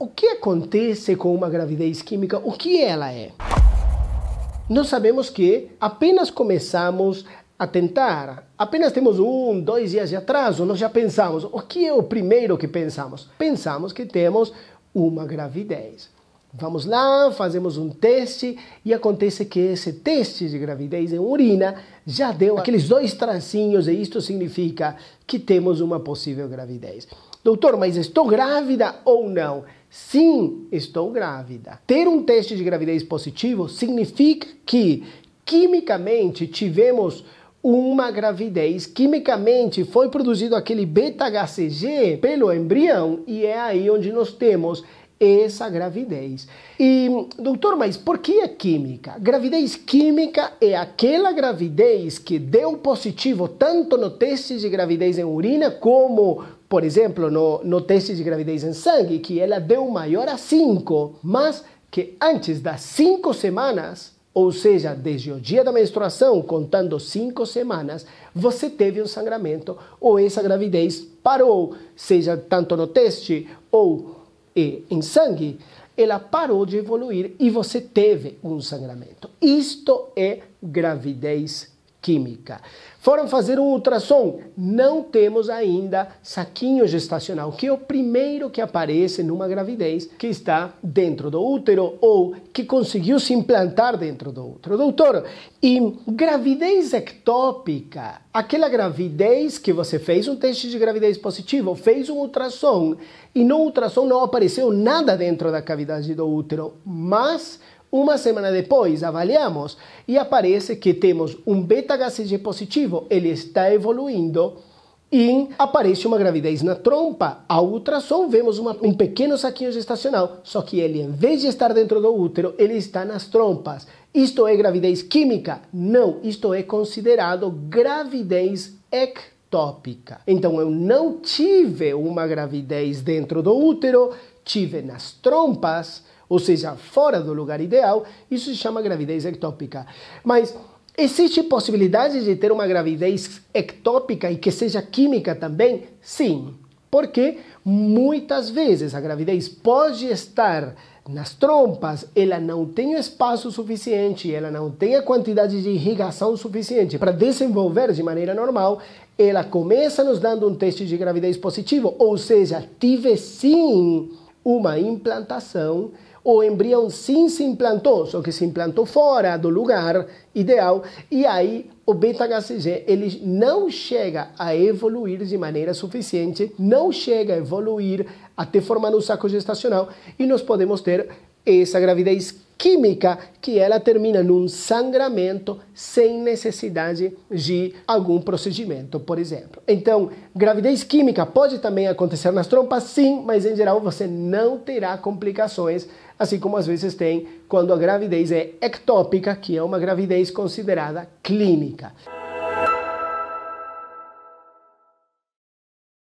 O que acontece com uma gravidez química? O que ela é? Nós sabemos que apenas começamos a tentar, apenas temos um, dois dias de atraso, nós já pensamos. O que é o primeiro que pensamos? Pensamos que temos uma gravidez. Vamos lá, fazemos um teste e acontece que esse teste de gravidez em urina já deu aqueles dois tracinhos e isto significa que temos uma possível gravidez. Doutor, mas estou grávida ou não? Sim, estou grávida. Ter um teste de gravidez positivo significa que quimicamente tivemos uma gravidez. Quimicamente foi produzido aquele beta-HCG pelo embrião e é aí onde nós temos essa gravidez. E, doutor, mas por que a é química? Gravidez química é aquela gravidez que deu positivo tanto no teste de gravidez em urina como, por exemplo, no, no teste de gravidez em sangue, que ela deu maior a 5, mas que antes das 5 semanas ou seja, desde o dia da menstruação, contando cinco semanas, você teve um sangramento ou essa gravidez parou, seja tanto no teste ou em sangue, ela parou de evoluir e você teve um sangramento. Isto é gravidez química. Foram fazer um ultrassom, não temos ainda saquinho gestacional, que é o primeiro que aparece numa gravidez que está dentro do útero ou que conseguiu se implantar dentro do útero. Doutor, e gravidez ectópica, aquela gravidez que você fez um teste de gravidez positivo, fez um ultrassom e no ultrassom não apareceu nada dentro da cavidade do útero, mas uma semana depois, avaliamos e aparece que temos um beta-HCG positivo, ele está evoluindo e aparece uma gravidez na trompa. Ao ultrassom, vemos uma, um pequeno saquinho gestacional, só que ele, em vez de estar dentro do útero, ele está nas trompas. Isto é gravidez química? Não, isto é considerado gravidez ectópica. Então, eu não tive uma gravidez dentro do útero, tive nas trompas, ou seja, fora do lugar ideal, isso se chama gravidez ectópica. Mas existe possibilidade de ter uma gravidez ectópica e que seja química também? Sim, porque muitas vezes a gravidez pode estar nas trompas, ela não tem espaço suficiente, ela não tem a quantidade de irrigação suficiente para desenvolver de maneira normal, ela começa nos dando um teste de gravidez positivo, ou seja, tive sim uma implantação, o embrião sim se implantou, só que se implantou fora do lugar ideal, e aí o beta-HCG ele não chega a evoluir de maneira suficiente, não chega a evoluir até formar um saco gestacional, e nós podemos ter essa gravidez química que ela termina num sangramento sem necessidade de algum procedimento, por exemplo. Então, gravidez química pode também acontecer nas trompas, sim, mas em geral você não terá complicações, assim como às vezes tem quando a gravidez é ectópica, que é uma gravidez considerada clínica.